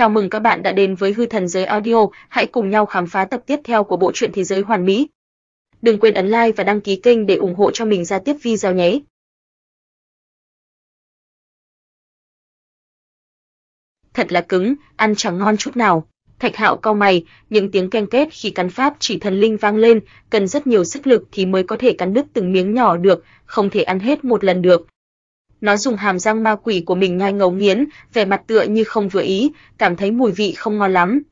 Chào mừng các bạn đã đến với Hư Thần Giới Audio, hãy cùng nhau khám phá tập tiếp theo của bộ truyện Thế giới hoàn mỹ. Đừng quên ấn like và đăng ký kênh để ủng hộ cho mình ra tiếp video nhé. Thật là cứng, ăn chẳng ngon chút nào. Thạch Hạo cau mày, những tiếng ken kết khi cắn pháp chỉ thần linh vang lên, cần rất nhiều sức lực thì mới có thể cắn đứt từng miếng nhỏ được, không thể ăn hết một lần được, nó dùng hàm răng ma quỷ của mình nhai ngấu nghiến, vẻ mặt tựa như không vừa ý, cảm thấy mùi vị không ngon lắm.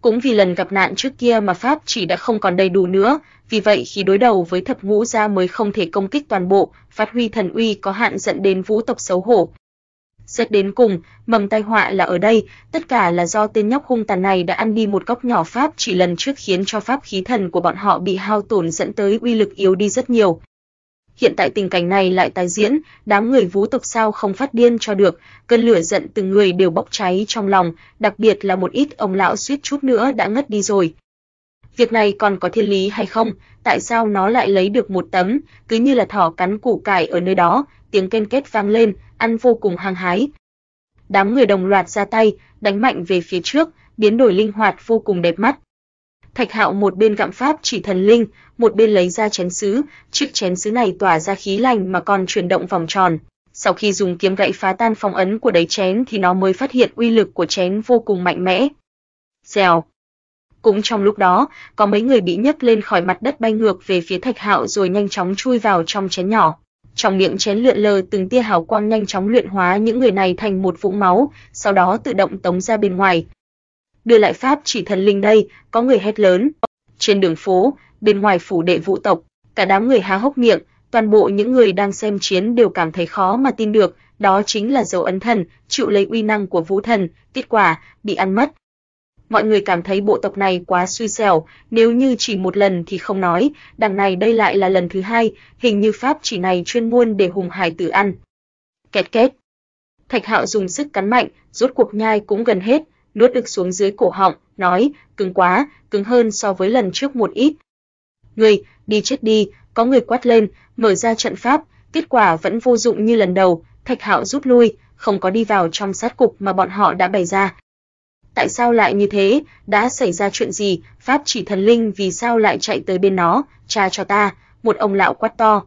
Cũng vì lần gặp nạn trước kia mà pháp chỉ đã không còn đầy đủ nữa, vì vậy khi đối đầu với thập ngũ gia mới không thể công kích toàn bộ, phát huy thần uy có hạn dẫn đến vũ tộc xấu hổ. Rất đến cùng, mầm tai họa là ở đây, tất cả là do tên nhóc hung tàn này đã ăn đi một góc nhỏ pháp chỉ lần trước khiến cho pháp khí thần của bọn họ bị hao tổn dẫn tới uy lực yếu đi rất nhiều. Hiện tại tình cảnh này lại tái diễn, đám người vũ tộc sao không phát điên cho được, cơn lửa giận từng người đều bốc cháy trong lòng, đặc biệt là một ít ông lão suýt chút nữa đã ngất đi rồi. Việc này còn có thiên lý hay không? Tại sao nó lại lấy được một tấm, cứ như là thỏ cắn củ cải ở nơi đó, tiếng kên kết vang lên, ăn vô cùng hăng hái. Đám người đồng loạt ra tay, đánh mạnh về phía trước, biến đổi linh hoạt vô cùng đẹp mắt. Thạch Hạo một bên gặm pháp chỉ thần linh, một bên lấy ra chén sứ, chiếc chén sứ này tỏa ra khí lành mà còn chuyển động vòng tròn. Sau khi dùng kiếm gậy phá tan phong ấn của đáy chén thì nó mới phát hiện uy lực của chén vô cùng mạnh mẽ. Dèo. Cũng trong lúc đó, có mấy người bị nhấc lên khỏi mặt đất bay ngược về phía Thạch Hạo rồi nhanh chóng chui vào trong chén nhỏ. Trong miệng chén lượn lờ từng tia hào quang nhanh chóng luyện hóa những người này thành một vũng máu, sau đó tự động tống ra bên ngoài, đưa lại pháp chỉ thần linh đây, có người hét lớn. Trên đường phố, bên ngoài phủ đệ vũ tộc, cả đám người há hốc miệng, toàn bộ những người đang xem chiến đều cảm thấy khó mà tin được, đó chính là dấu ấn thần, chịu lấy uy năng của vũ thần, kết quả bị ăn mất. Mọi người cảm thấy bộ tộc này quá suy xẻo, nếu như chỉ một lần thì không nói, đằng này đây lại là lần thứ hai, hình như pháp chỉ này chuyên môn để hùng hải tử ăn. Kẹt két. Thạch Hạo dùng sức cắn mạnh, rốt cuộc nhai cũng gần hết, nuốt được xuống dưới cổ họng, nói, cứng quá, cứng hơn so với lần trước một ít. Ngươi, đi chết đi, có người quát lên, mở ra trận pháp, kết quả vẫn vô dụng như lần đầu, Thạch Hạo rút lui, không có đi vào trong sát cục mà bọn họ đã bày ra. Tại sao lại như thế? Đã xảy ra chuyện gì? Pháp chỉ thần linh vì sao lại chạy tới bên nó? Cha cho ta, một ông lão quát to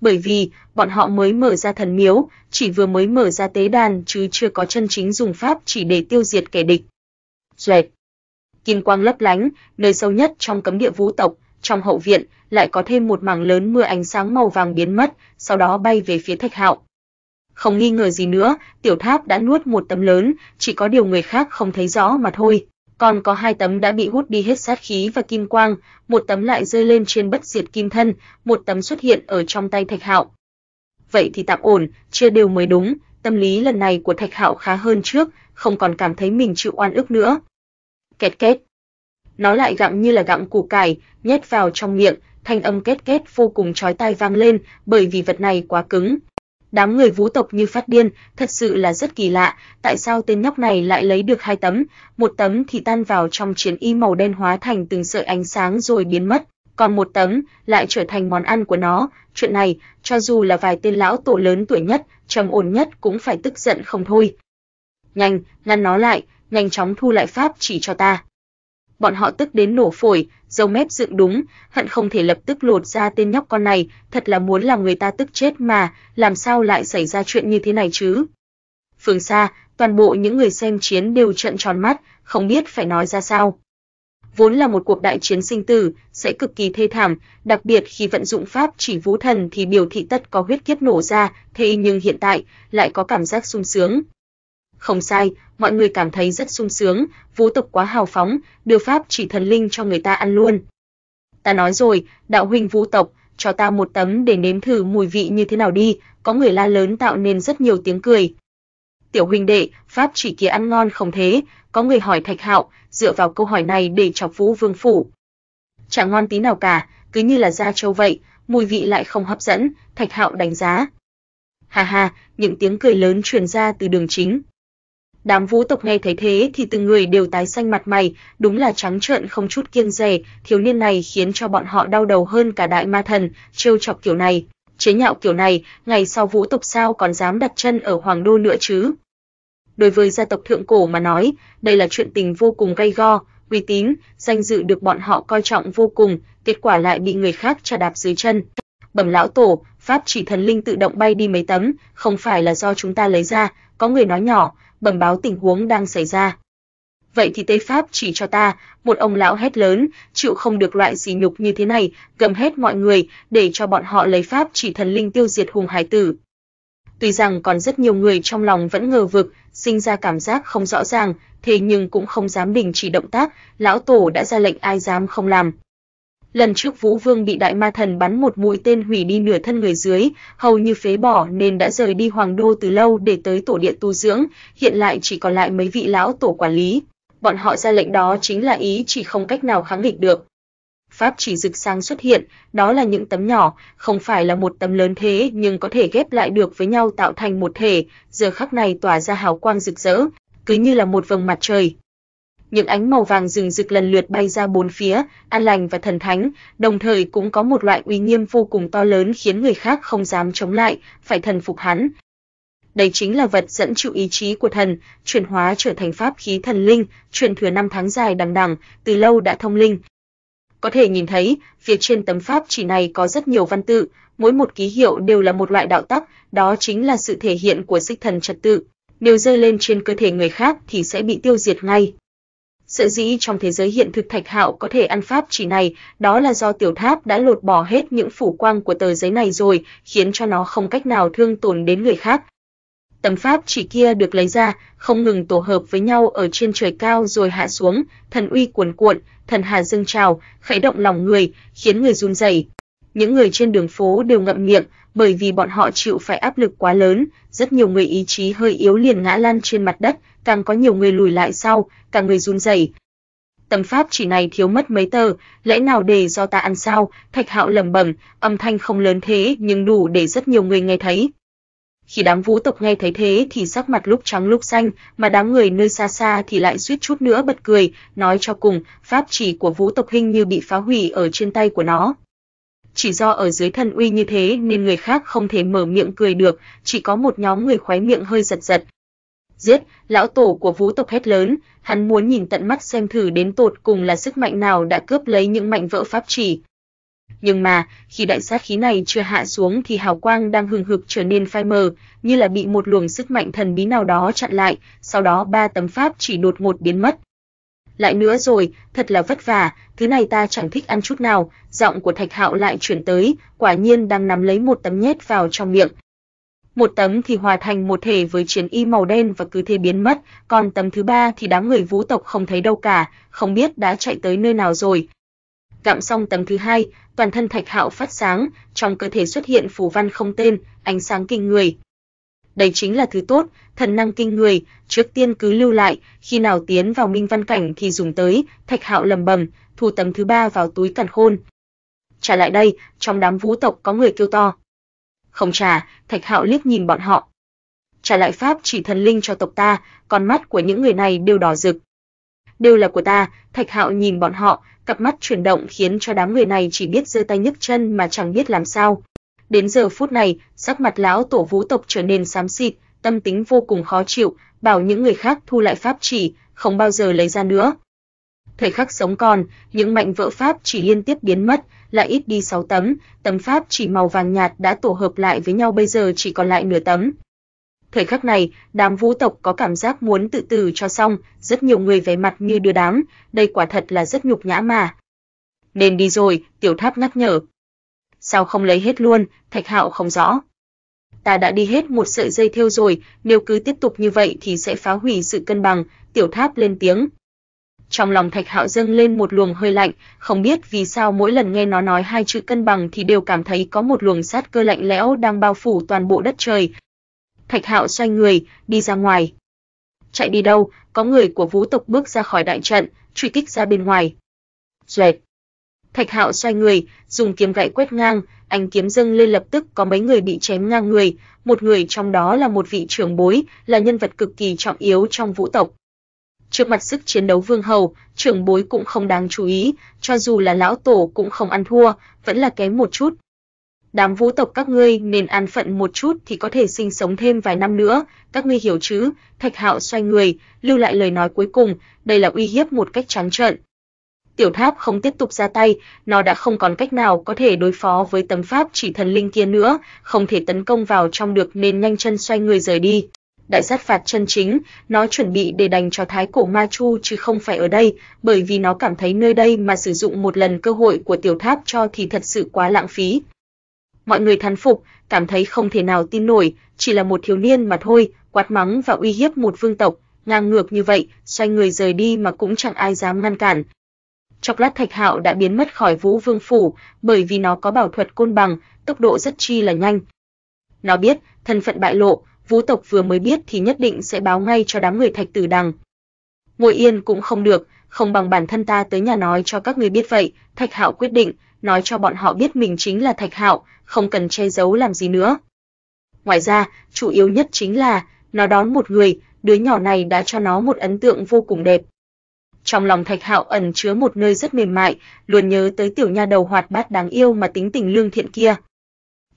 bởi vì bọn họ mới mở ra thần miếu, chỉ vừa mới mở ra tế đàn chứ chưa có chân chính dùng pháp chỉ để tiêu diệt kẻ địch. Duệt. Kim quang lấp lánh, nơi sâu nhất trong cấm địa vũ tộc, trong hậu viện lại có thêm một mảng lớn mưa ánh sáng màu vàng biến mất, sau đó bay về phía Thạch Hạo. Không nghi ngờ gì nữa, tiểu tháp đã nuốt một tấm lớn, chỉ có điều người khác không thấy rõ mà thôi còn có hai tấm đã bị hút đi hết sát khí và kim quang, một tấm lại rơi lên trên bất diệt kim thân, một tấm xuất hiện ở trong tay Thạch Hạo. Vậy thì tạm ổn, chưa đều mới đúng, tâm lý lần này của Thạch Hạo khá hơn trước, không còn cảm thấy mình chịu oan ức nữa. Kẹt két. nói lại gặm như là gặm củ cải, nhét vào trong miệng, thanh âm kết kết vô cùng chói tai vang lên, bởi vì vật này quá cứng, Đám người vũ tộc như phát điên, thật sự là rất kỳ lạ, tại sao tên nhóc này lại lấy được hai tấm, một tấm thì tan vào trong chiến y màu đen hóa thành từng sợi ánh sáng rồi biến mất, còn một tấm lại trở thành món ăn của nó, chuyện này cho dù là vài tên lão tổ lớn tuổi nhất, trầm ổn nhất cũng phải tức giận không thôi. Nhanh, ngăn nó lại, nhanh chóng thu lại pháp chỉ cho ta bọn họ tức đến nổ phổi, dâu mép dựng đúng, hận không thể lập tức lột ra tên nhóc con này, thật là muốn làm người ta tức chết mà, làm sao lại xảy ra chuyện như thế này chứ? Phương xa, toàn bộ những người xem chiến đều trợn tròn mắt, không biết phải nói ra sao. Vốn là một cuộc đại chiến sinh tử, sẽ cực kỳ thê thảm, đặc biệt khi vận dụng pháp chỉ vũ thần thì biểu thị tất có huyết kiếp nổ ra, thế nhưng hiện tại lại có cảm giác sung sướng. Không sai, mọi người cảm thấy rất sung sướng, vũ tục quá hào phóng, đưa pháp chỉ thần linh cho người ta ăn luôn. Ta nói rồi, đạo huynh vũ tộc, cho ta một tấm để nếm thử mùi vị như thế nào đi, có người la lớn tạo nên rất nhiều tiếng cười. Tiểu huynh đệ, pháp chỉ kia ăn ngon không thế, có người hỏi Thạch Hạo, dựa vào câu hỏi này để chọc Vũ Vương phủ. Chẳng ngon tí nào cả, cứ như là da trâu vậy, mùi vị lại không hấp dẫn, Thạch Hạo đánh giá. Ha ha, những tiếng cười lớn truyền ra từ đường chính. Đám vũ tộc nghe thấy thế thì từng người đều tái xanh mặt mày, đúng là trắng trợn không chút kiêng dè, thiếu niên này khiến cho bọn họ đau đầu hơn cả đại ma thần, trêu chọc kiểu này, chế nhạo kiểu này, ngày sau vũ tộc sao còn dám đặt chân ở hoàng đô nữa chứ? Đối với gia tộc thượng cổ mà nói, đây là chuyện tình vô cùng gay go, uy tín, danh dự được bọn họ coi trọng vô cùng, kết quả lại bị người khác chà đạp dưới chân. Bẩm lão tổ, pháp chỉ thần linh tự động bay đi mấy tấm, không phải là do chúng ta lấy ra, có người nói nhỏ, bẩm báo tình huống đang xảy ra. Vậy thì Tây Pháp chỉ cho ta, một ông lão hét lớn, chịu không được loại sỉ nhục như thế này, gầm hết mọi người, để cho bọn họ lấy Pháp chỉ thần linh tiêu diệt hùng hải tử. Tuy rằng còn rất nhiều người trong lòng vẫn ngờ vực, sinh ra cảm giác không rõ ràng, thế nhưng cũng không dám đình chỉ động tác, lão tổ đã ra lệnh ai dám không làm. Lần trước Vũ Vương bị đại ma thần bắn một mũi tên hủy đi nửa thân người dưới, hầu như phế bỏ nên đã rời đi Hoàng Đô từ lâu để tới tổ điện tu dưỡng, hiện lại chỉ còn lại mấy vị lão tổ quản lý. Bọn họ ra lệnh đó chính là ý chỉ không cách nào kháng nghịch được. Pháp chỉ rực sáng xuất hiện, đó là những tấm nhỏ, không phải là một tấm lớn thế nhưng có thể ghép lại được với nhau tạo thành một thể, giờ khắc này tỏa ra hào quang rực rỡ, cứ như là một vầng mặt trời những ánh màu vàng rừng rực lần lượt bay ra bốn phía, an lành và thần thánh, đồng thời cũng có một loại uy nghiêm vô cùng to lớn khiến người khác không dám chống lại, phải thần phục hắn. Đây chính là vật dẫn chịu ý chí của thần, chuyển hóa trở thành pháp khí thần linh, truyền thừa năm tháng dài đằng đằng, từ lâu đã thông linh. Có thể nhìn thấy, phía trên tấm pháp chỉ này có rất nhiều văn tự, mỗi một ký hiệu đều là một loại đạo tắc, đó chính là sự thể hiện của xích thần trật tự. Nếu rơi lên trên cơ thể người khác thì sẽ bị tiêu diệt ngay. Sợ dĩ trong thế giới hiện thực Thạch Hạo có thể ăn pháp chỉ này, đó là do tiểu tháp đã lột bỏ hết những phủ quang của tờ giấy này rồi, khiến cho nó không cách nào thương tổn đến người khác. Tấm pháp chỉ kia được lấy ra, không ngừng tổ hợp với nhau ở trên trời cao rồi hạ xuống, thần uy cuồn cuộn, thần hà dâng trào, khẩy động lòng người, khiến người run rẩy. Những người trên đường phố đều ngậm miệng, bởi vì bọn họ chịu phải áp lực quá lớn, rất nhiều người ý chí hơi yếu liền ngã lăn trên mặt đất, càng có nhiều người lùi lại sau, cả người run rẩy. Tấm pháp chỉ này thiếu mất mấy tờ, lẽ nào để do ta ăn sao? Thạch Hạo lẩm bẩm, âm thanh không lớn thế nhưng đủ để rất nhiều người nghe thấy. Khi đám vũ tộc nghe thấy thế thì sắc mặt lúc trắng lúc xanh, mà đám người nơi xa xa thì lại suýt chút nữa bật cười, nói cho cùng, pháp chỉ của vũ tộc hình như bị phá hủy ở trên tay của nó. Chỉ do ở dưới thần uy như thế nên người khác không thể mở miệng cười được, chỉ có một nhóm người khoái miệng hơi giật giật, giết, lão tổ của vũ tộc hét lớn, hắn muốn nhìn tận mắt xem thử đến tột cùng là sức mạnh nào đã cướp lấy những mạnh vỡ pháp chỉ. Nhưng mà, khi đại sát khí này chưa hạ xuống thì hào quang đang hừng hực trở nên phai mờ, như là bị một luồng sức mạnh thần bí nào đó chặn lại, sau đó ba tấm pháp chỉ đột ngột biến mất. Lại nữa rồi, thật là vất vả, thứ này ta chẳng thích ăn chút nào, giọng của Thạch Hạo lại chuyển tới, quả nhiên đang nắm lấy một tấm nhét vào trong miệng, một tấm thì hòa thành một thể với chiến y màu đen và cứ thế biến mất, còn tấm thứ ba thì đám người vũ tộc không thấy đâu cả, không biết đã chạy tới nơi nào rồi. Gặm xong tấm thứ hai, toàn thân Thạch Hạo phát sáng, trong cơ thể xuất hiện phù văn không tên, ánh sáng kinh người. Đây chính là thứ tốt, thần năng kinh người, trước tiên cứ lưu lại, khi nào tiến vào minh văn cảnh thì dùng tới, Thạch Hạo lầm bầm, thu tấm thứ ba vào túi cẩn khôn. Trả lại đây, trong đám vũ tộc có người kêu to. Không trả, Thạch Hạo liếc nhìn bọn họ. Trả lại pháp chỉ thần linh cho tộc ta, con mắt của những người này đều đỏ rực. Đều là của ta, Thạch Hạo nhìn bọn họ, cặp mắt chuyển động khiến cho đám người này chỉ biết giơ tay nhấc chân mà chẳng biết làm sao. Đến giờ phút này, sắc mặt lão tổ vũ tộc trở nên xám xịt, tâm tính vô cùng khó chịu, bảo những người khác thu lại pháp chỉ, không bao giờ lấy ra nữa. Thời khắc sống còn, những mạnh vỡ pháp chỉ liên tiếp biến mất, lại ít đi 6 tấm, tấm pháp chỉ màu vàng nhạt đã tổ hợp lại với nhau bây giờ chỉ còn lại nửa tấm. Thời khắc này, đám vũ tộc có cảm giác muốn tự tử cho xong, rất nhiều người vẻ mặt như đưa đám, đây quả thật là rất nhục nhã mà. Nên đi rồi, tiểu tháp nhắc nhở. Sao không lấy hết luôn, thạch hạo không rõ. Ta đã đi hết một sợi dây thêu rồi, nếu cứ tiếp tục như vậy thì sẽ phá hủy sự cân bằng, tiểu tháp lên tiếng, trong lòng Thạch Hạo dâng lên một luồng hơi lạnh, không biết vì sao mỗi lần nghe nó nói hai chữ cân bằng thì đều cảm thấy có một luồng sát cơ lạnh lẽo đang bao phủ toàn bộ đất trời. Thạch Hạo xoay người, đi ra ngoài. Chạy đi đâu, có người của Vũ tộc bước ra khỏi đại trận, truy kích ra bên ngoài. Duệt. Thạch Hạo xoay người, dùng kiếm gậy quét ngang, ánh kiếm dâng lên lập tức có mấy người bị chém ngang người, một người trong đó là một vị trưởng bối, là nhân vật cực kỳ trọng yếu trong Vũ tộc. Trước mặt sức chiến đấu vương hầu, trưởng bối cũng không đáng chú ý, cho dù là lão tổ cũng không ăn thua, vẫn là kém một chút. Đám vũ tộc các ngươi nên an phận một chút thì có thể sinh sống thêm vài năm nữa, các ngươi hiểu chứ? Thạch Hạo xoay người, lưu lại lời nói cuối cùng, đây là uy hiếp một cách trắng trợn. Tiểu Tháp không tiếp tục ra tay, nó đã không còn cách nào có thể đối phó với tấm pháp chỉ thần linh kia nữa, không thể tấn công vào trong được nên nhanh chân xoay người rời đi đại sát phạt chân chính, nó chuẩn bị để đành cho thái cổ Ma Chu chứ không phải ở đây, bởi vì nó cảm thấy nơi đây mà sử dụng một lần cơ hội của tiểu tháp cho thì thật sự quá lãng phí. Mọi người thán phục, cảm thấy không thể nào tin nổi, chỉ là một thiếu niên mà thôi, quát mắng và uy hiếp một vương tộc, ngang ngược như vậy, xoay người rời đi mà cũng chẳng ai dám ngăn cản. Chọc lát Thạch Hạo đã biến mất khỏi Vũ Vương phủ, bởi vì nó có bảo thuật côn bằng, tốc độ rất chi là nhanh. Nó biết, thân phận bại lộ, Vũ tộc vừa mới biết thì nhất định sẽ báo ngay cho đám người Thạch Tử Đằng. Ngồi yên cũng không được, không bằng bản thân ta tới nhà nói cho các người biết vậy, Thạch Hạo quyết định, nói cho bọn họ biết mình chính là Thạch Hạo, không cần che giấu làm gì nữa. Ngoài ra, chủ yếu nhất chính là nó đón một người, đứa nhỏ này đã cho nó một ấn tượng vô cùng đẹp. Trong lòng Thạch Hạo ẩn chứa một nơi rất mềm mại, luôn nhớ tới tiểu nha đầu hoạt bát đáng yêu mà tính tình lương thiện kia,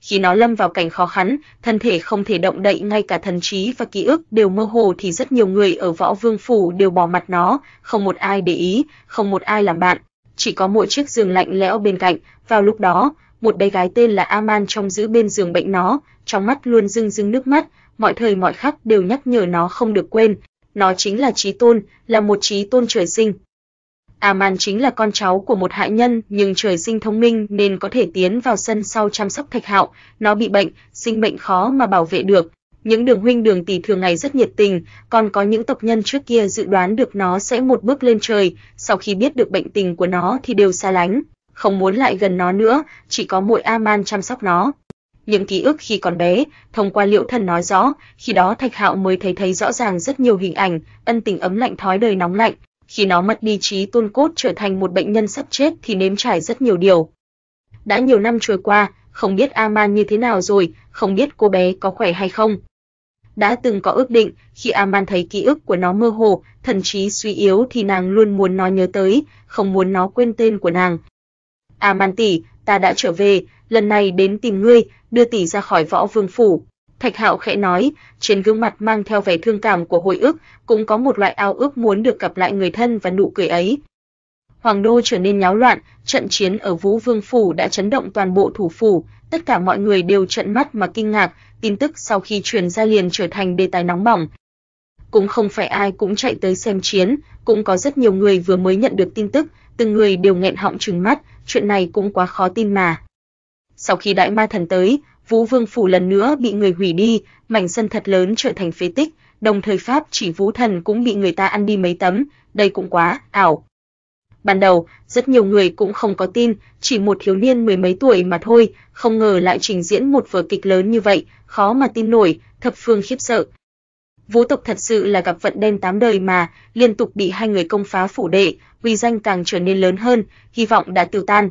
khi nó lâm vào cảnh khó khăn, thân thể không thể động đậy ngay cả thần trí và ký ức đều mơ hồ thì rất nhiều người ở Võ Vương phủ đều bỏ mặt nó, không một ai để ý, không một ai làm bạn, chỉ có một chiếc giường lạnh lẽo bên cạnh, vào lúc đó, một bé gái tên là Aman trong giữ bên giường bệnh nó, trong mắt luôn rưng rưng nước mắt, mọi thời mọi khắc đều nhắc nhở nó không được quên, nó chính là trí tôn, là một trí tôn trời sinh. A à Man chính là con cháu của một hạ nhân, nhưng trời sinh thông minh nên có thể tiến vào sân sau chăm sóc Thạch Hạo, nó bị bệnh, sinh bệnh khó mà bảo vệ được. Những đường huynh đường tỷ thường ngày rất nhiệt tình, còn có những tộc nhân trước kia dự đoán được nó sẽ một bước lên trời, sau khi biết được bệnh tình của nó thì đều xa lánh, không muốn lại gần nó nữa, chỉ có mỗi Aman chăm sóc nó. Những ký ức khi còn bé, thông qua Liễu Thần nói rõ, khi đó Thạch Hạo mới thấy thấy rõ ràng rất nhiều hình ảnh, ân tình ấm lạnh thói đời nóng lạnh, khi nó mất đi trí tôn cốt trở thành một bệnh nhân sắp chết thì nếm trải rất nhiều điều. Đã nhiều năm trôi qua, không biết Aman như thế nào rồi, không biết cô bé có khỏe hay không. Đã từng có ước định, khi Aman thấy ký ức của nó mơ hồ, thần trí suy yếu thì nàng luôn muốn nó nhớ tới, không muốn nó quên tên của nàng. Aman tỷ, ta đã trở về, lần này đến tìm ngươi, đưa tỷ ra khỏi võ vương phủ. Thạch Hạo khẽ nói, trên gương mặt mang theo vẻ thương cảm của hồi ức, cũng có một loại ao ước muốn được gặp lại người thân và nụ cười ấy. Hoàng đô trở nên nháo loạn, trận chiến ở Vũ Vương phủ đã chấn động toàn bộ thủ phủ, tất cả mọi người đều trợn mắt mà kinh ngạc, tin tức sau khi truyền ra liền trở thành đề tài nóng bỏng. Cũng không phải ai cũng chạy tới xem chiến, cũng có rất nhiều người vừa mới nhận được tin tức, từng người đều nghẹn họng trừng mắt, chuyện này cũng quá khó tin mà. Sau khi đại ma thần tới, Vũ Vương phủ lần nữa bị người hủy đi, mảnh sân thật lớn trở thành phế tích, đồng thời pháp chỉ Vũ Thần cũng bị người ta ăn đi mấy tấm, đây cũng quá ảo. Ban đầu, rất nhiều người cũng không có tin, chỉ một thiếu niên mười mấy tuổi mà thôi, không ngờ lại trình diễn một vở kịch lớn như vậy, khó mà tin nổi, thập phương khiếp sợ. Vũ tộc thật sự là gặp vận đen tám đời mà, liên tục bị hai người công phá phủ đệ, uy danh càng trở nên lớn hơn, hy vọng đã tiêu tan,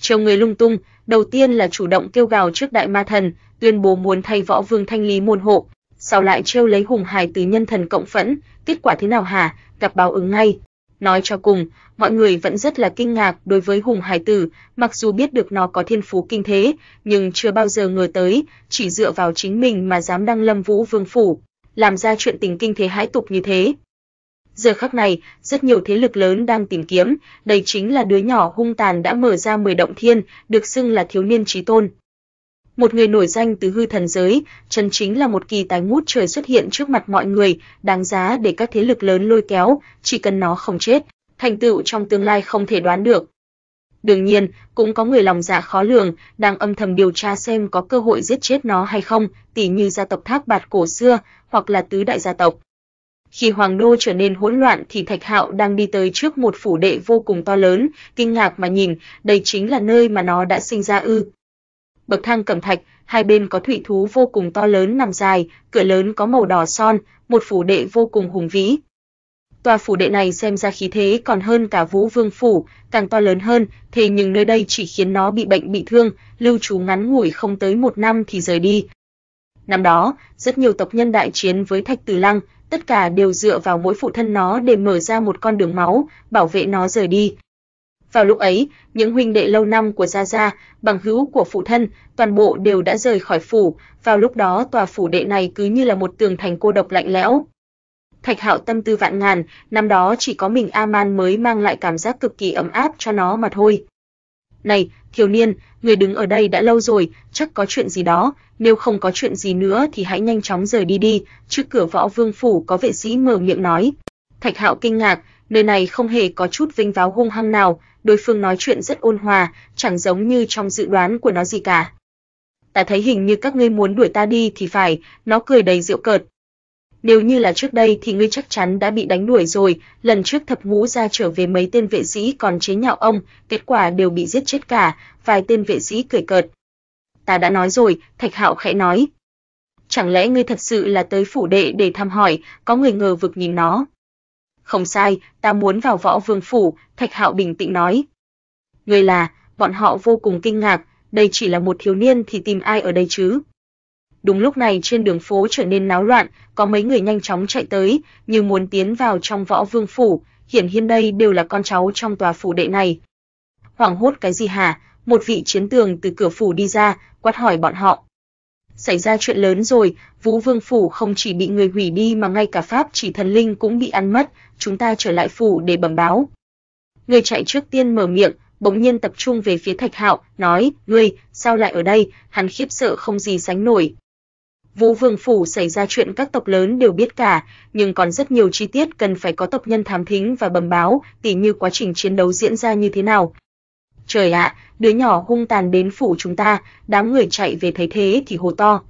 Trêu người lung tung, đầu tiên là chủ động kêu gào trước đại ma thần, tuyên bố muốn thay võ vương thanh lý môn hộ, sau lại trêu lấy hùng hài tứ nhân thần cộng phẫn, kết quả thế nào hả, gặp báo ứng ngay. Nói cho cùng, mọi người vẫn rất là kinh ngạc đối với Hùng Hải Tử, mặc dù biết được nó có thiên phú kinh thế, nhưng chưa bao giờ ngờ tới, chỉ dựa vào chính mình mà dám đăng Lâm Vũ Vương phủ, làm ra chuyện tình kinh thế hãi tục như thế. Giờ khắc này, rất nhiều thế lực lớn đang tìm kiếm, đây chính là đứa nhỏ hung tàn đã mở ra 10 động thiên, được xưng là thiếu niên trí tôn. Một người nổi danh từ hư thần giới, chân chính là một kỳ tài ngút trời xuất hiện trước mặt mọi người, đáng giá để các thế lực lớn lôi kéo, chỉ cần nó không chết, thành tựu trong tương lai không thể đoán được. Đương nhiên, cũng có người lòng dạ khó lường, đang âm thầm điều tra xem có cơ hội giết chết nó hay không, tỉ như gia tộc Thác Bạt cổ xưa, hoặc là tứ đại gia tộc. Khi Hoàng Đô trở nên hỗn loạn thì Thạch Hạo đang đi tới trước một phủ đệ vô cùng to lớn, kinh ngạc mà nhìn, đây chính là nơi mà nó đã sinh ra ư. Bậc thang cẩm thạch, hai bên có thủy thú vô cùng to lớn nằm dài, cửa lớn có màu đỏ son, một phủ đệ vô cùng hùng vĩ. Tòa phủ đệ này xem ra khí thế còn hơn cả Vũ Vương phủ, càng to lớn hơn, thế nhưng nơi đây chỉ khiến nó bị bệnh bị thương, lưu trú ngắn ngủi không tới một năm thì rời đi. Năm đó, rất nhiều tộc nhân đại chiến với Thạch Tử Lăng, tất cả đều dựa vào mỗi phụ thân nó để mở ra một con đường máu, bảo vệ nó rời đi. Vào lúc ấy, những huynh đệ lâu năm của Gia Gia, bằng hữu của phụ thân, toàn bộ đều đã rời khỏi phủ, vào lúc đó tòa phủ đệ này cứ như là một tường thành cô độc lạnh lẽo. Thạch Hạo tâm tư vạn ngàn, năm đó chỉ có mình Aman mới mang lại cảm giác cực kỳ ấm áp cho nó mà thôi. Này, thiếu niên, người đứng ở đây đã lâu rồi, chắc có chuyện gì đó, nếu không có chuyện gì nữa thì hãy nhanh chóng rời đi đi, trước cửa võ vương phủ có vệ sĩ mở miệng nói. Thạch Hạo kinh ngạc, nơi này không hề có chút vinh váo hung hăng nào, đối phương nói chuyện rất ôn hòa, chẳng giống như trong dự đoán của nó gì cả. Ta thấy hình như các ngươi muốn đuổi ta đi thì phải, nó cười đầy giễu cợt, nếu như là trước đây thì ngươi chắc chắn đã bị đánh đuổi rồi, lần trước thập ngũ gia trở về mấy tên vệ sĩ còn chế nhạo ông, kết quả đều bị giết chết cả, vài tên vệ sĩ cười cợt. Ta đã nói rồi, Thạch Hạo khẽ nói. Chẳng lẽ ngươi thật sự là tới phủ đệ để thăm hỏi, có người ngờ vực nhìn nó. Không sai, ta muốn vào võ vương phủ, Thạch Hạo bình tĩnh nói. Ngươi là, bọn họ vô cùng kinh ngạc, đây chỉ là một thiếu niên thì tìm ai ở đây chứ? Đúng lúc này trên đường phố trở nên náo loạn, có mấy người nhanh chóng chạy tới, như muốn tiến vào trong võ vương phủ, hiển nhiên đây đều là con cháu trong tòa phủ đệ này. Hoảng hốt cái gì hả? Một vị chiến tường từ cửa phủ đi ra, quát hỏi bọn họ. Xảy ra chuyện lớn rồi, Vũ Vương phủ không chỉ bị người hủy đi mà ngay cả pháp chỉ thần linh cũng bị ăn mất, chúng ta trở lại phủ để bẩm báo. Người chạy trước tiên mở miệng, bỗng nhiên tập trung về phía Thạch Hạo, nói: "Ngươi, sao lại ở đây?" Hắn khiếp sợ không gì sánh nổi. Vũ Vương phủ xảy ra chuyện các tộc lớn đều biết cả, nhưng còn rất nhiều chi tiết cần phải có tộc nhân thám thính và bẩm báo, tỉ như quá trình chiến đấu diễn ra như thế nào. Trời ạ, đứa nhỏ hung tàn đến phủ chúng ta, đám người chạy về thấy thế thì hồ to.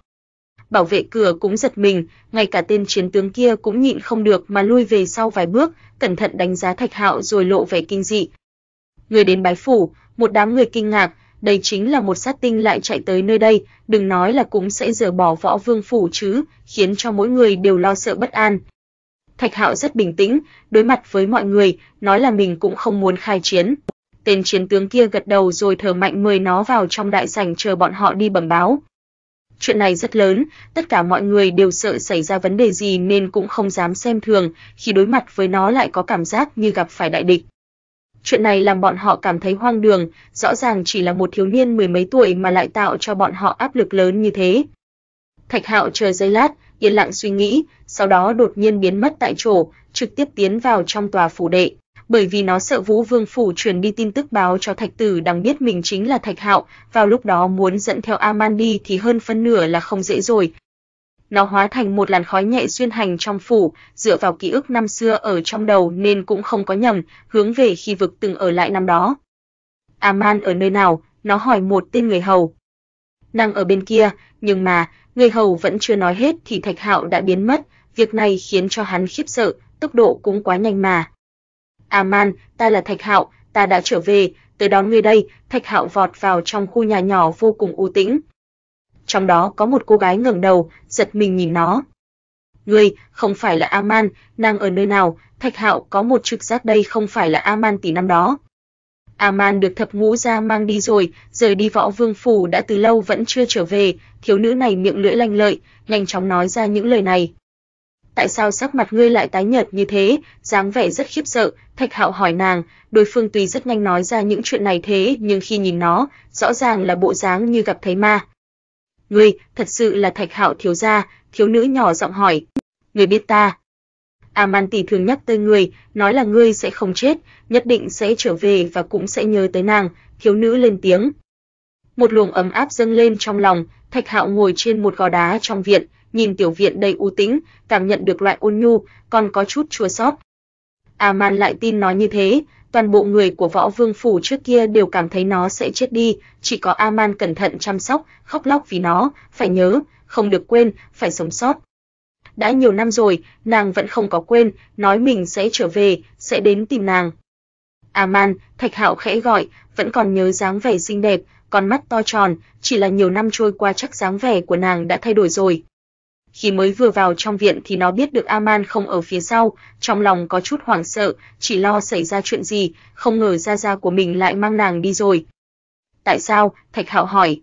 Bảo vệ cửa cũng giật mình, ngay cả tên chiến tướng kia cũng nhịn không được mà lui về sau vài bước, cẩn thận đánh giá Thạch Hạo rồi lộ vẻ kinh dị. Người đến bái phủ, một đám người kinh ngạc, đây chính là một sát tinh lại chạy tới nơi đây, đừng nói là cũng sẽ dở bỏ võ vương phủ chứ, khiến cho mỗi người đều lo sợ bất an. Thạch Hạo rất bình tĩnh, đối mặt với mọi người, nói là mình cũng không muốn khai chiến. Tên chiến tướng kia gật đầu rồi thở mạnh mời nó vào trong đại sảnh chờ bọn họ đi bẩm báo. Chuyện này rất lớn, tất cả mọi người đều sợ xảy ra vấn đề gì nên cũng không dám xem thường, khi đối mặt với nó lại có cảm giác như gặp phải đại địch. Chuyện này làm bọn họ cảm thấy hoang đường, rõ ràng chỉ là một thiếu niên mười mấy tuổi mà lại tạo cho bọn họ áp lực lớn như thế. Thạch Hạo chờ giây lát, yên lặng suy nghĩ, sau đó đột nhiên biến mất tại chỗ, trực tiếp tiến vào trong tòa phủ đệ, bởi vì nó sợ Vũ Vương phủ truyền đi tin tức báo cho Thạch Tử đang biết mình chính là Thạch Hạo, vào lúc đó muốn dẫn theo Aman đi thì hơn phân nửa là không dễ rồi, nó hóa thành một làn khói nhẹ xuyên hành trong phủ, dựa vào ký ức năm xưa ở trong đầu nên cũng không có nhầm, hướng về khi vực từng ở lại năm đó. Aman ở nơi nào? Nó hỏi một tên người hầu. Nàng ở bên kia, nhưng mà, người hầu vẫn chưa nói hết thì Thạch Hạo đã biến mất, việc này khiến cho hắn khiếp sợ, tốc độ cũng quá nhanh mà. Aman, ta là Thạch Hạo, ta đã trở về, tới đón ngươi đây, Thạch Hạo vọt vào trong khu nhà nhỏ vô cùng u tĩnh, trong đó có một cô gái ngẩng đầu, giật mình nhìn nó. "Ngươi, không phải là Aman, nàng ở nơi nào?" Thạch Hạo có một trực giác đây không phải là Aman tỷ năm đó. Aman được thập ngũ gia mang đi rồi, rời đi võ vương phủ đã từ lâu vẫn chưa trở về, thiếu nữ này miệng lưỡi lanh lợi, nhanh chóng nói ra những lời này. Tại sao sắc mặt ngươi lại tái nhợt như thế, dáng vẻ rất khiếp sợ, Thạch Hạo hỏi nàng, đối phương tuy rất nhanh nói ra những chuyện này thế nhưng khi nhìn nó, rõ ràng là bộ dáng như gặp thấy ma. "Ngươi thật sự là Thạch Hạo thiếu gia?" Thiếu nữ nhỏ giọng hỏi. "Ngươi biết ta?" Amanti thường nhắc tới ngươi, nói là ngươi sẽ không chết, nhất định sẽ trở về và cũng sẽ nhớ tới nàng, thiếu nữ lên tiếng. Một luồng ấm áp dâng lên trong lòng, Thạch Hạo ngồi trên một gò đá trong viện, nhìn tiểu viện đầy u tĩnh, cảm nhận được loại ôn nhu, còn có chút chua xót. Aman lại tin nói như thế, toàn bộ người của võ vương phủ trước kia đều cảm thấy nó sẽ chết đi, chỉ có a man cẩn thận chăm sóc, khóc lóc vì nó, phải nhớ, không được quên, phải sống sót. Đã nhiều năm rồi, nàng vẫn không có quên, nói mình sẽ trở về, sẽ đến tìm nàng. a man, Thạch Hạo khẽ gọi, vẫn còn nhớ dáng vẻ xinh đẹp, con mắt to tròn, chỉ là nhiều năm trôi qua chắc dáng vẻ của nàng đã thay đổi rồi, khi mới vừa vào trong viện thì nó biết được Aman không ở phía sau, trong lòng có chút hoảng sợ, chỉ lo xảy ra chuyện gì, không ngờ gia gia của mình lại mang nàng đi rồi. Tại sao? Thạch Hạo hỏi.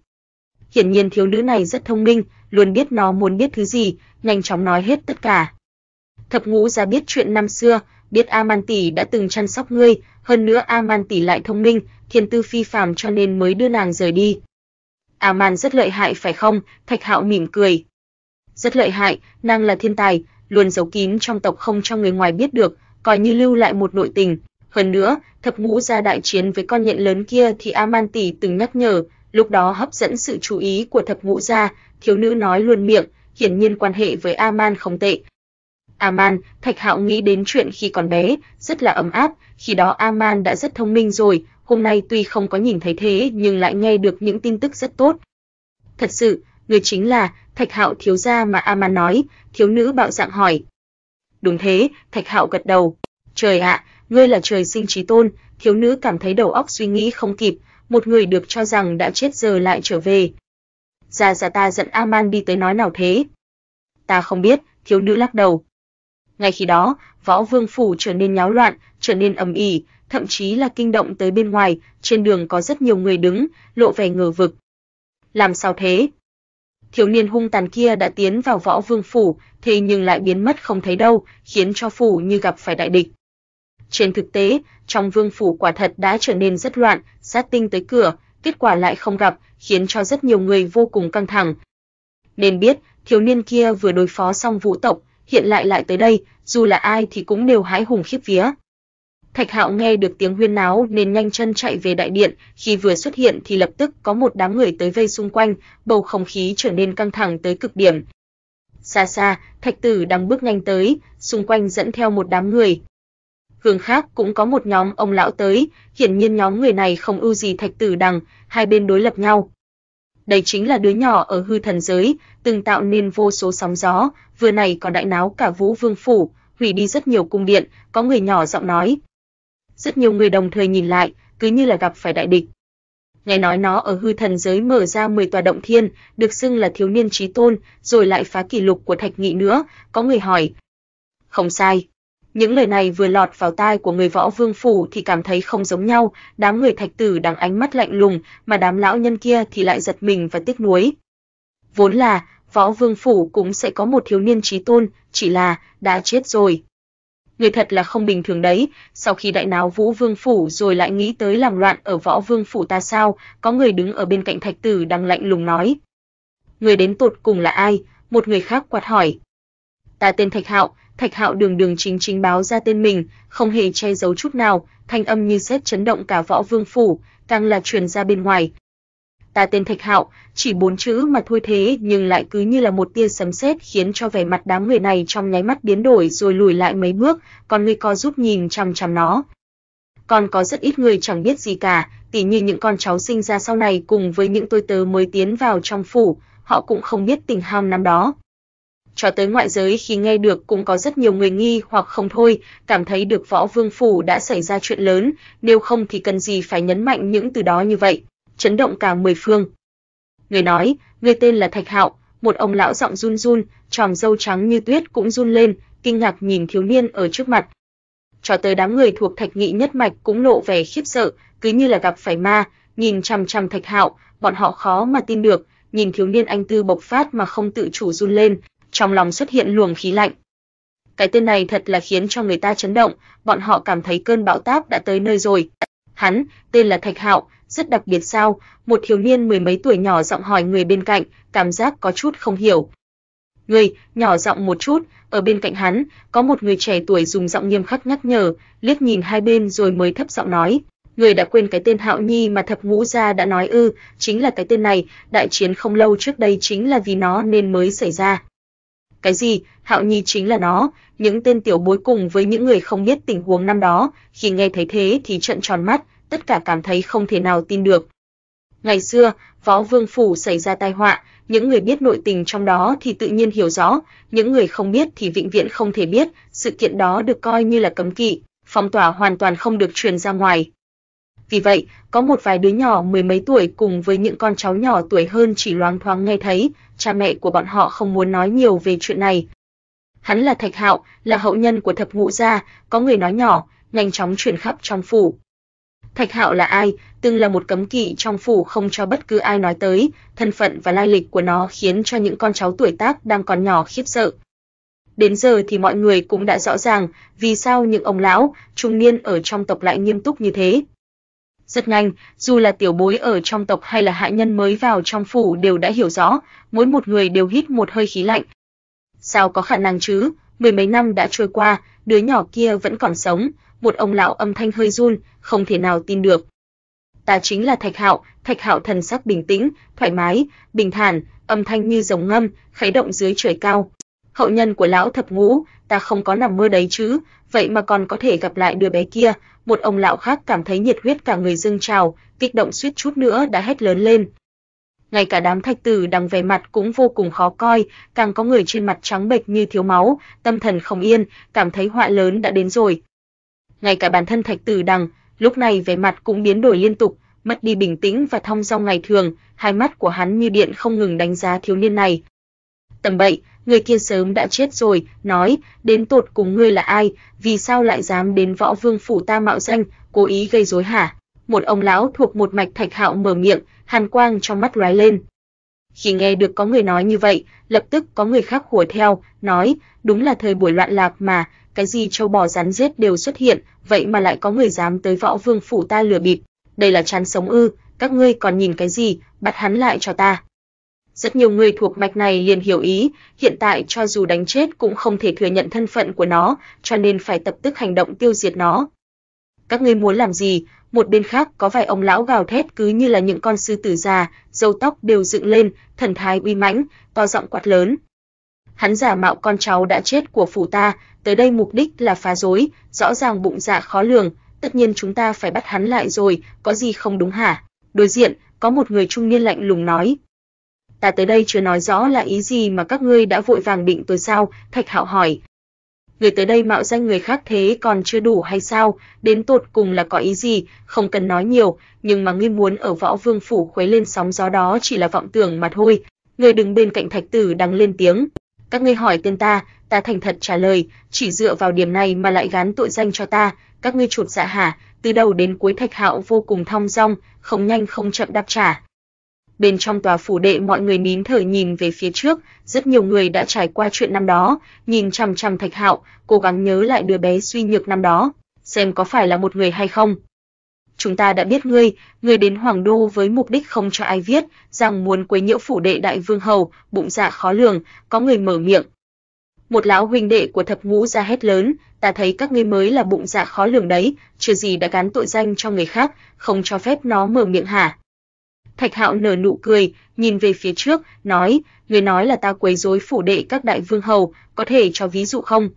Hiển nhiên thiếu nữ này rất thông minh, luôn biết nó muốn biết thứ gì, nhanh chóng nói hết tất cả. Thập Ngũ gia biết chuyện năm xưa, biết Aman tỷ đã từng chăm sóc ngươi, hơn nữa Aman tỷ lại thông minh, thiên tư phi phàm cho nên mới đưa nàng rời đi. Aman rất lợi hại phải không? Thạch Hạo mỉm cười rất lợi hại, nàng là thiên tài, luôn giấu kín trong tộc không cho người ngoài biết được, coi như lưu lại một nội tình. Hơn nữa, thập ngũ gia đại chiến với con nhện lớn kia thì Aman tỷ từng nhắc nhở, lúc đó hấp dẫn sự chú ý của thập ngũ gia, thiếu nữ nói luôn miệng, hiển nhiên quan hệ với Aman không tệ. Aman, Thạch Hạo nghĩ đến chuyện khi còn bé, rất là ấm áp, khi đó Aman đã rất thông minh rồi, hôm nay tuy không có nhìn thấy thế nhưng lại nghe được những tin tức rất tốt. Thật sự, người chính là Thạch Hạo thiếu gia mà A Man nói, thiếu nữ bạo dạng hỏi. Đúng thế, Thạch Hạo gật đầu. Trời ạ, ngươi là trời sinh trí tôn, thiếu nữ cảm thấy đầu óc suy nghĩ không kịp, một người được cho rằng đã chết giờ lại trở về. Già già ta dẫn Aman đi tới nói nào thế? Ta không biết, thiếu nữ lắc đầu. Ngay khi đó, võ vương phủ trở nên nháo loạn, trở nên ầm ĩ, thậm chí là kinh động tới bên ngoài, trên đường có rất nhiều người đứng, lộ vẻ ngờ vực. Làm sao thế? thiếu niên hung tàn kia đã tiến vào võ vương phủ, thế nhưng lại biến mất không thấy đâu, khiến cho phủ như gặp phải đại địch. Trên thực tế, trong vương phủ quả thật đã trở nên rất loạn, sát tinh tới cửa, kết quả lại không gặp, khiến cho rất nhiều người vô cùng căng thẳng. Nên biết, thiếu niên kia vừa đối phó xong vũ tộc, hiện lại lại tới đây, dù là ai thì cũng đều hãi hùng khiếp vía. Thạch Hạo nghe được tiếng huyên náo nên nhanh chân chạy về đại điện, khi vừa xuất hiện thì lập tức có một đám người tới vây xung quanh, bầu không khí trở nên căng thẳng tới cực điểm. Xa xa, Thạch Tử đang bước nhanh tới, xung quanh dẫn theo một đám người. Hướng khác cũng có một nhóm ông lão tới, hiển nhiên nhóm người này không ưu gì Thạch Tử Đằng, hai bên đối lập nhau. Đây chính là đứa nhỏ ở hư thần giới, từng tạo nên vô số sóng gió, vừa này còn đại náo cả Vũ Vương phủ, hủy đi rất nhiều cung điện, có người nhỏ giọng nói, rất nhiều người đồng thời nhìn lại, cứ như là gặp phải đại địch. Nghe nói nó ở hư thần giới mở ra 10 tòa động thiên, được xưng là thiếu niên chí tôn, rồi lại phá kỷ lục của Thạch Nghị nữa, có người hỏi. Không sai. Những lời này vừa lọt vào tai của người võ vương phủ thì cảm thấy không giống nhau, đám người thạch tử đang ánh mắt lạnh lùng, mà đám lão nhân kia thì lại giật mình và tiếc nuối. Vốn là, võ vương phủ cũng sẽ có một thiếu niên chí tôn, chỉ là, đã chết rồi người thật là không bình thường đấy, sau khi đại náo Vũ Vương phủ rồi lại nghĩ tới làm loạn ở Võ Vương phủ ta sao?" Có người đứng ở bên cạnh Thạch Tử đang lạnh lùng nói. "Người đến tụt cùng là ai?" Một người khác quát hỏi. "Ta tên Thạch Hạo." Thạch Hạo đường đường chính chính báo ra tên mình, không hề che giấu chút nào, thanh âm như sét chấn động cả Võ Vương phủ, càng là truyền ra bên ngoài, ta tên Thạch Hạo, chỉ bốn chữ mà thôi thế nhưng lại cứ như là một tia sấm sét khiến cho vẻ mặt đám người này trong nháy mắt biến đổi rồi lùi lại mấy bước, còn người co giúp nhìn chằm chằm nó. Còn có rất ít người chẳng biết gì cả, tỉ như những con cháu sinh ra sau này cùng với những tôi tớ mới tiến vào trong phủ, họ cũng không biết tình ham năm đó. Cho tới ngoại giới khi nghe được cũng có rất nhiều người nghi hoặc không thôi, cảm thấy được võ vương phủ đã xảy ra chuyện lớn, nếu không thì cần gì phải nhấn mạnh những từ đó như vậy chấn động cả mười phương. Người nói, người tên là Thạch Hạo, một ông lão giọng run run, tròng râu trắng như tuyết cũng run lên, kinh ngạc nhìn thiếu niên ở trước mặt. Cho tới đám người thuộc Thạch Nghị nhất mạch cũng lộ vẻ khiếp sợ, cứ như là gặp phải ma, nhìn chằm chằm Thạch Hạo, bọn họ khó mà tin được, nhìn thiếu niên anh tư bộc phát mà không tự chủ run lên, trong lòng xuất hiện luồng khí lạnh. Cái tên này thật là khiến cho người ta chấn động, bọn họ cảm thấy cơn bão táp đã tới nơi rồi. Hắn, tên là Thạch Hạo, rất đặc biệt sao? Một thiếu niên mười mấy tuổi nhỏ giọng hỏi người bên cạnh, cảm giác có chút không hiểu. Người, nhỏ giọng một chút, ở bên cạnh hắn, có một người trẻ tuổi dùng giọng nghiêm khắc nhắc nhở, liếc nhìn hai bên rồi mới thấp giọng nói. Người đã quên cái tên Hạo Nhi mà thập ngũ gia đã nói ư, chính là cái tên này, đại chiến không lâu trước đây chính là vì nó nên mới xảy ra. Cái gì? Hạo Nhi chính là nó, những tên tiểu bối cùng với những người không biết tình huống năm đó, khi nghe thấy thế thì trợn tròn mắt, tất cả cảm thấy không thể nào tin được. Ngày xưa, Phó Vương phủ xảy ra tai họa, những người biết nội tình trong đó thì tự nhiên hiểu rõ, những người không biết thì vĩnh viễn không thể biết, sự kiện đó được coi như là cấm kỵ, phong tỏa hoàn toàn không được truyền ra ngoài. Vì vậy, có một vài đứa nhỏ mười mấy tuổi cùng với những con cháu nhỏ tuổi hơn chỉ loáng thoáng nghe thấy, cha mẹ của bọn họ không muốn nói nhiều về chuyện này. Hắn là Thạch Hạo, là hậu nhân của Thập Ngũ gia, có người nói nhỏ, nhanh chóng truyền khắp trong phủ. Thạch Hạo là ai, từng là một cấm kỵ trong phủ không cho bất cứ ai nói tới, thân phận và lai lịch của nó khiến cho những con cháu tuổi tác đang còn nhỏ khiếp sợ. Đến giờ thì mọi người cũng đã rõ ràng vì sao những ông lão trung niên ở trong tộc lại nghiêm túc như thế. Rất nhanh, dù là tiểu bối ở trong tộc hay là hạ nhân mới vào trong phủ đều đã hiểu rõ, mỗi một người đều hít một hơi khí lạnh. Sao có khả năng chứ, mười mấy năm đã trôi qua, đứa nhỏ kia vẫn còn sống, một ông lão âm thanh hơi run, không thể nào tin được. Ta chính là Thạch Hạo, Thạch Hạo thần sắc bình tĩnh, thoải mái, bình thản, âm thanh như rồng ngâm, khấy động dưới trời cao. Hậu nhân của lão thập ngũ, ta không có nằm mơ đấy chứ, vậy mà còn có thể gặp lại đứa bé kia, một ông lão khác cảm thấy nhiệt huyết cả người dâng trào, kích động suýt chút nữa đã hét lớn lên. Ngay cả đám thạch tử đằng vẻ mặt cũng vô cùng khó coi, càng có người trên mặt trắng bệch như thiếu máu, tâm thần không yên, cảm thấy họa lớn đã đến rồi ngay cả bản thân Thạch Tử Đằng lúc này vẻ mặt cũng biến đổi liên tục, mất đi bình tĩnh và thong dong ngày thường, hai mắt của hắn như điện không ngừng đánh giá thiếu niên này. Tầm bậy, người kia sớm đã chết rồi, nói, đến tụt cùng ngươi là ai, vì sao lại dám đến võ vương phủ ta mạo danh, cố ý gây rối hả? Một ông lão thuộc một mạch Thạch Hạo mở miệng, hàn quang trong mắt lóe lên. Khi nghe được có người nói như vậy, lập tức có người khác hùa theo, nói, đúng là thời buổi loạn lạc mà, cái gì châu bò rắn rết đều xuất hiện, vậy mà lại có người dám tới võ vương phủ ta lừa bịp, đây là chán sống ư, các ngươi còn nhìn cái gì, bắt hắn lại cho ta. Rất nhiều người thuộc mạch này liền hiểu ý, hiện tại cho dù đánh chết cũng không thể thừa nhận thân phận của nó, cho nên phải tập tức hành động tiêu diệt nó. Các ngươi muốn làm gì? Một bên khác có vài ông lão gào thét cứ như là những con sư tử già, râu tóc đều dựng lên, thần thái uy mãnh, to giọng quát lớn, hắn giả mạo con cháu đã chết của phủ ta, tới đây mục đích là phá rối, rõ ràng bụng dạ khó lường, tất nhiên chúng ta phải bắt hắn lại rồi, có gì không đúng hả?" Đối diện, có một người trung niên lạnh lùng nói. "Ta tới đây chưa nói rõ là ý gì mà các ngươi đã vội vàng định tôi sao?" Thạch Hạo hỏi. "Người tới đây mạo danh người khác thế còn chưa đủ hay sao? Đến tột cùng là có ý gì? Không cần nói nhiều, nhưng mà ngươi muốn ở Võ Vương phủ khuấy lên sóng gió đó chỉ là vọng tưởng mà thôi." Người đứng bên cạnh Thạch Tử đang lên tiếng. Các ngươi hỏi tên ta, ta thành thật trả lời, chỉ dựa vào điểm này mà lại gán tội danh cho ta, các ngươi chuột dạ hả? Từ đầu đến cuối Thạch Hạo vô cùng thong dong, không nhanh không chậm đáp trả. Bên trong tòa phủ đệ mọi người nín thở nhìn về phía trước, rất nhiều người đã trải qua chuyện năm đó, nhìn chằm chằm Thạch Hạo, cố gắng nhớ lại đứa bé suy nhược năm đó, xem có phải là một người hay không chúng ta đã biết ngươi, ngươi đến hoàng đô với mục đích không cho ai viết, rằng muốn quấy nhiễu phủ đệ đại vương hầu, bụng dạ khó lường, có người mở miệng. Một lão huynh đệ của thập ngũ ra hét lớn, ta thấy các ngươi mới là bụng dạ khó lường đấy, chưa gì đã gán tội danh cho người khác, không cho phép nó mở miệng hả? Thạch Hạo nở nụ cười, nhìn về phía trước, nói, người nói là ta quấy rối phủ đệ các đại vương hầu, có thể cho ví dụ không?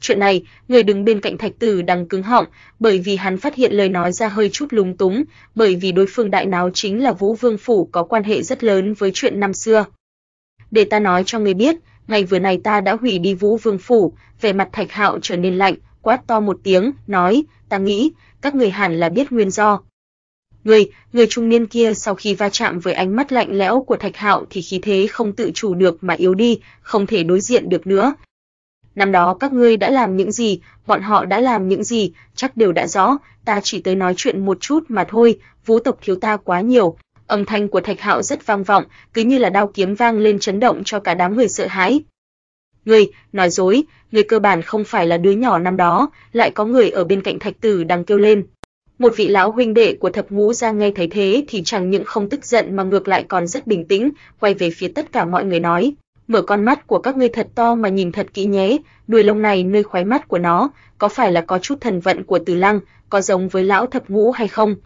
Chuyện này, người đứng bên cạnh Thạch Tử đang cứng họng, bởi vì hắn phát hiện lời nói ra hơi chút lúng túng, bởi vì đối phương đại náo chính là Vũ Vương phủ có quan hệ rất lớn với chuyện năm xưa. "Để ta nói cho ngươi biết, ngày vừa này ta đã hủy đi Vũ Vương phủ." Vẻ mặt Thạch Hạo trở nên lạnh, quát to một tiếng, nói, "Ta nghĩ, các người hẳn là biết nguyên do." Người, người trung niên kia sau khi va chạm với ánh mắt lạnh lẽo của Thạch Hạo thì khí thế không tự chủ được mà yếu đi, không thể đối diện được nữa, Năm đó các ngươi đã làm những gì, bọn họ đã làm những gì, chắc đều đã rõ, ta chỉ tới nói chuyện một chút mà thôi, vũ tộc thiếu ta quá nhiều. Âm thanh của Thạch Hạo rất vang vọng, cứ như là đao kiếm vang lên chấn động cho cả đám người sợ hãi. Ngươi, nói dối, ngươi cơ bản không phải là đứa nhỏ năm đó, lại có người ở bên cạnh Thạch Tử đang kêu lên. Một vị lão huynh đệ của Thập Ngũ gia nghe thấy thế thì chẳng những không tức giận mà ngược lại còn rất bình tĩnh, quay về phía tất cả mọi người nói: Mở con mắt của các ngươi thật to mà nhìn thật kỹ nhé, đuôi lông này nơi khóe mắt của nó, có phải là có chút thần vận của Từ Lăng, có giống với lão thập ngũ hay không?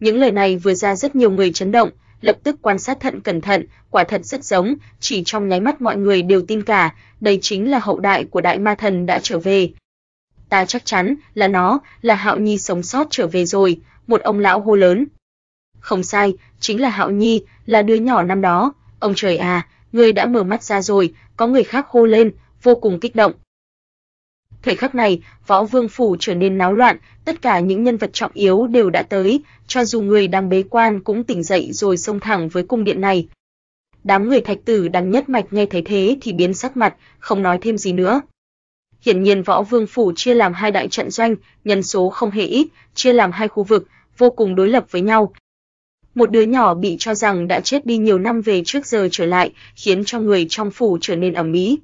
Những lời này vừa ra rất nhiều người chấn động, lập tức quan sát thận cẩn thận, quả thật rất giống, chỉ trong nháy mắt mọi người đều tin cả, đây chính là hậu đại của đại ma thần đã trở về. Ta chắc chắn là nó, là Hạo Nhi sống sót trở về rồi, một ông lão hô lớn. Không sai, chính là Hạo Nhi, là đứa nhỏ năm đó, ông trời à, Người đã mở mắt ra rồi, có người khác hô lên, vô cùng kích động. Thời khắc này, võ vương phủ trở nên náo loạn, tất cả những nhân vật trọng yếu đều đã tới, cho dù người đang bế quan cũng tỉnh dậy rồi xông thẳng với cung điện này. Đám người thạch tử đang nhất mạch nghe thấy thế thì biến sắc mặt, không nói thêm gì nữa. Hiển nhiên võ vương phủ chia làm hai đại trận doanh, nhân số không hề ít, chia làm hai khu vực, vô cùng đối lập với nhau, một đứa nhỏ bị cho rằng đã chết đi nhiều năm về trước giờ trở lại, khiến cho người trong phủ trở nên ẩm ý.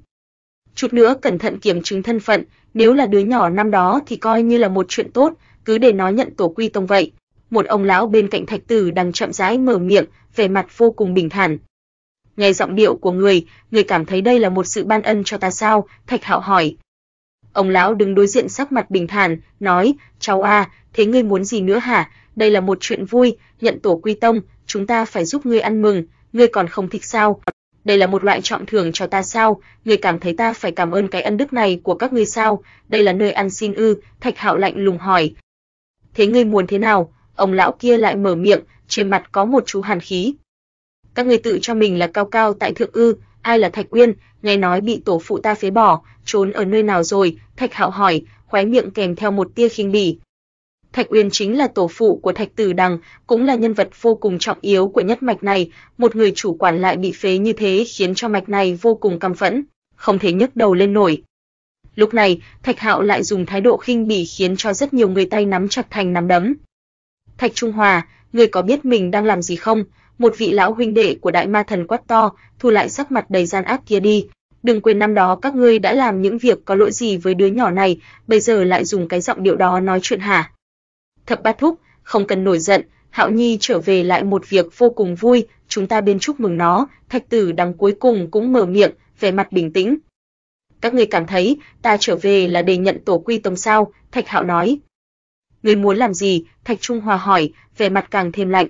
Chút nữa cẩn thận kiểm chứng thân phận, nếu là đứa nhỏ năm đó thì coi như là một chuyện tốt, cứ để nó nhận tổ quy tông vậy. Một ông lão bên cạnh Thạch Tử đang chậm rãi mở miệng, vẻ mặt vô cùng bình thản. Nghe giọng điệu của người, người cảm thấy đây là một sự ban ân cho ta sao?" Thạch Hạo hỏi. Ông lão đứng đối diện sắc mặt bình thản, nói: "Cháu a, thế ngươi muốn gì nữa hả? đây là một chuyện vui, nhận tổ quy tông, chúng ta phải giúp ngươi ăn mừng, ngươi còn không thích sao? Đây là một loại trọng thưởng cho ta sao? Ngươi cảm thấy ta phải cảm ơn cái ân đức này của các ngươi sao? Đây là nơi ăn xin ư?" Thạch Hạo lạnh lùng hỏi. "Thế ngươi muốn thế nào?" Ông lão kia lại mở miệng, trên mặt có một chú hàn khí. "Các ngươi tự cho mình là cao cao tại thượng ư? Ai là Thạch Uyên, nghe nói bị tổ phụ ta phế bỏ, trốn ở nơi nào rồi?" Thạch Hạo hỏi, khóe miệng kèm theo một tia khinh bỉ. Thạch Uyên chính là tổ phụ của Thạch Tử Đằng, cũng là nhân vật vô cùng trọng yếu của nhất mạch này, một người chủ quản lại bị phế như thế khiến cho mạch này vô cùng căm phẫn, không thể nhấc đầu lên nổi. Lúc này, Thạch Hạo lại dùng thái độ khinh bỉ khiến cho rất nhiều người tay nắm chặt thành nắm đấm. "Thạch Trung Hòa, ngươi có biết mình đang làm gì không?" Một vị lão huynh đệ của đại ma thần quát to, thu lại sắc mặt đầy gian ác kia đi, đừng quên năm đó các ngươi đã làm những việc có lỗi gì với đứa nhỏ này, bây giờ lại dùng cái giọng điệu đó nói chuyện hả? Thập Bát Thúc, không cần nổi giận, Hạo Nhi trở về lại một việc vô cùng vui, chúng ta bên chúc mừng nó, Thạch Tử đằng cuối cùng cũng mở miệng, vẻ mặt bình tĩnh. Các ngươi cảm thấy ta trở về là để nhận tổ quy tông sao?" Thạch Hạo nói. "Ngươi muốn làm gì?" Thạch Trung Hòa hỏi, vẻ mặt càng thêm lạnh.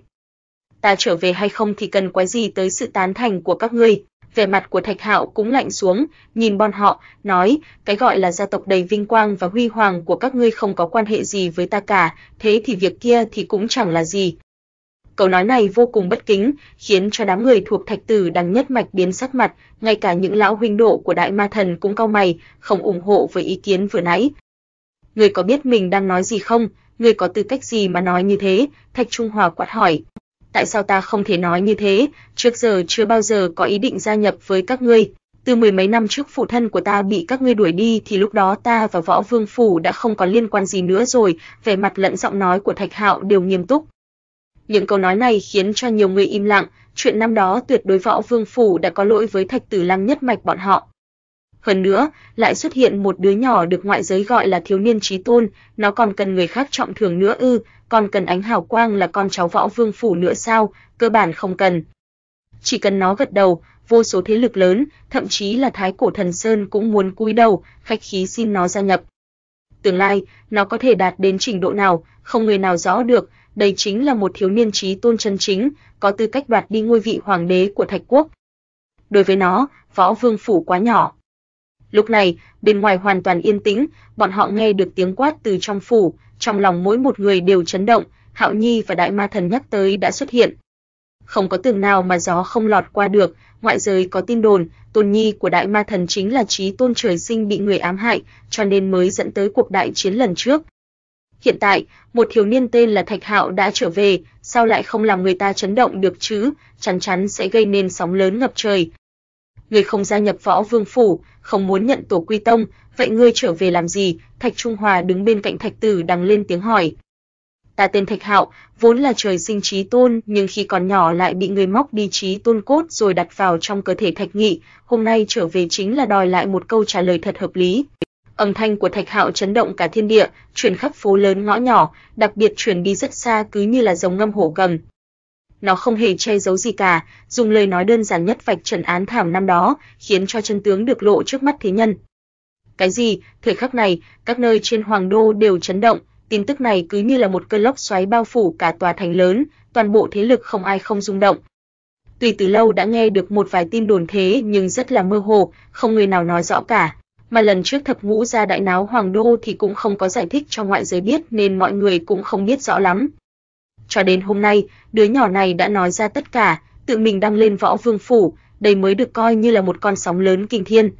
"Ta trở về hay không thì cần quái gì tới sự tán thành của các ngươi?" vẻ mặt của Thạch Hạo cũng lạnh xuống, nhìn bọn họ, nói, cái gọi là gia tộc đầy vinh quang và huy hoàng của các ngươi không có quan hệ gì với ta cả, thế thì việc kia thì cũng chẳng là gì. Câu nói này vô cùng bất kính, khiến cho đám người thuộc Thạch Tử đằng nhất mạch biến sắc mặt, ngay cả những lão huynh độ của Đại Ma Thần cũng cau mày, không ủng hộ với ý kiến vừa nãy. Ngươi có biết mình đang nói gì không? Ngươi có tư cách gì mà nói như thế?" Thạch Trung Hòa quát hỏi tại sao ta không thể nói như thế, trước giờ chưa bao giờ có ý định gia nhập với các ngươi. Từ mười mấy năm trước phụ thân của ta bị các ngươi đuổi đi thì lúc đó ta và Võ Vương phủ đã không có liên quan gì nữa rồi, vẻ mặt lẫn giọng nói của Thạch Hạo đều nghiêm túc. Những câu nói này khiến cho nhiều người im lặng, chuyện năm đó tuyệt đối Võ Vương phủ đã có lỗi với Thạch Tử Lăng nhất mạch bọn họ. Hơn nữa, lại xuất hiện một đứa nhỏ được ngoại giới gọi là thiếu niên trí tôn, nó còn cần người khác trọng thường nữa ư, còn cần ánh hào quang là con cháu võ vương phủ nữa sao, cơ bản không cần. Chỉ cần nó gật đầu, vô số thế lực lớn, thậm chí là thái cổ thần sơn cũng muốn cúi đầu, khách khí xin nó gia nhập. Tương lai, nó có thể đạt đến trình độ nào, không người nào rõ được, đây chính là một thiếu niên trí tôn chân chính, có tư cách đoạt đi ngôi vị hoàng đế của Thạch quốc. Đối với nó, võ vương phủ quá nhỏ, Lúc này, bên ngoài hoàn toàn yên tĩnh, bọn họ nghe được tiếng quát từ trong phủ, trong lòng mỗi một người đều chấn động, Hạo Nhi và đại ma thần nhắc tới đã xuất hiện. Không có tường nào mà gió không lọt qua được, ngoại giới có tin đồn, Tôn Nhi của đại ma thần chính là trí tôn trời sinh bị người ám hại, cho nên mới dẫn tới cuộc đại chiến lần trước. Hiện tại, một thiếu niên tên là Thạch Hạo đã trở về, sao lại không làm người ta chấn động được chứ, chắn chắn sẽ gây nên sóng lớn ngập trời, ngươi không gia nhập võ vương phủ, không muốn nhận tổ quy tông, vậy ngươi trở về làm gì? Thạch Trung Hòa đứng bên cạnh Thạch Tử đằng lên tiếng hỏi. Ta tên Thạch Hạo, vốn là trời sinh trí tôn, nhưng khi còn nhỏ lại bị người móc đi trí tôn cốt rồi đặt vào trong cơ thể Thạch Nghị, hôm nay trở về chính là đòi lại một câu trả lời thật hợp lý. Âm thanh của Thạch Hạo chấn động cả thiên địa, truyền khắp phố lớn ngõ nhỏ, đặc biệt truyền đi rất xa cứ như là dòng ngâm hổ gầm, nó không hề che giấu gì cả, dùng lời nói đơn giản nhất vạch trần án thảm năm đó, khiến cho chân tướng được lộ trước mắt thế nhân. Cái gì? Thời khắc này, các nơi trên hoàng đô đều chấn động, tin tức này cứ như là một cơn lốc xoáy bao phủ cả tòa thành lớn, toàn bộ thế lực không ai không rung động. Tuy từ lâu đã nghe được một vài tin đồn thế nhưng rất là mơ hồ, không người nào nói rõ cả. Mà lần trước thập ngũ ra đại náo hoàng đô thì cũng không có giải thích cho ngoại giới biết nên mọi người cũng không biết rõ lắm. Cho đến hôm nay, đứa nhỏ này đã nói ra tất cả, tự mình đăng lên võ vương phủ, đây mới được coi như là một con sóng lớn kinh thiên.